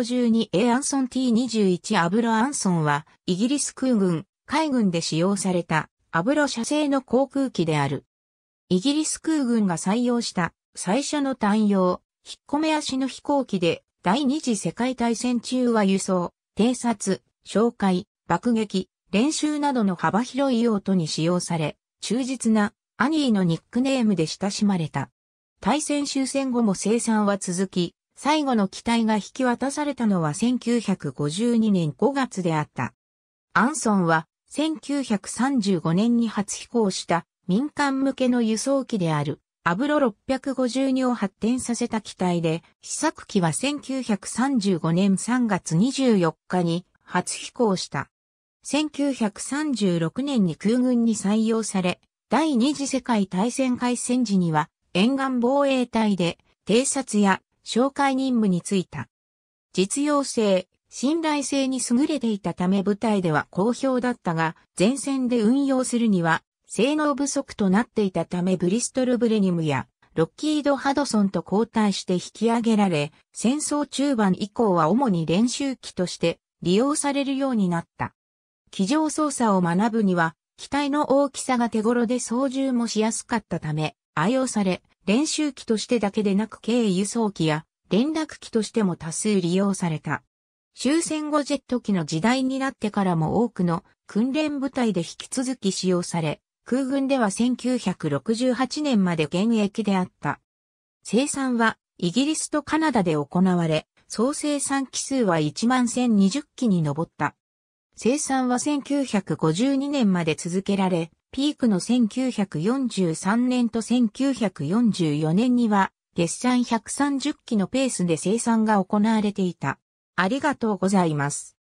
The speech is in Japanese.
52A アンソン T21 アブロアンソンは、イギリス空軍、海軍で使用された、アブロ社製の航空機である。イギリス空軍が採用した最初の単用、引っ込め足の飛行機で、第二次世界大戦中は輸送、偵察、哨戒、爆撃、練習などの幅広い用途に使用され、忠実なアニーのニックネームで親しまれた。対戦終戦後も生産は続き、最後の機体が引き渡されたのは1952年5月であった。アンソンは1935年に初飛行した民間向けの輸送機であるアブロ652を発展させた機体で、試作機は1935年3月24日に初飛行した。1936年に空軍に採用され、第二次世界大戦開戦時には沿岸防衛隊で偵察や紹介任務に就いた。実用性、信頼性に優れていたため部隊では好評だったが、前線で運用するには、性能不足となっていたためブリストル・ブレニムや、ロッキード・ハドソンと交代して引き上げられ、戦争中盤以降は主に練習機として利用されるようになった。機上操作を学ぶには、機体の大きさが手頃で操縦もしやすかったため、愛用され、練習機としてだけでなく軽輸送機や連絡機としても多数利用された。終戦後ジェット機の時代になってからも多くの訓練部隊で引き続き使用され、空軍では1968年まで現役であった。生産はイギリスとカナダで行われ、総生産機数は1 1020機に上った。生産は1952年まで続けられ、ピークの1943年と1944年には、月産130機のペースで生産が行われていた。ありがとうございます。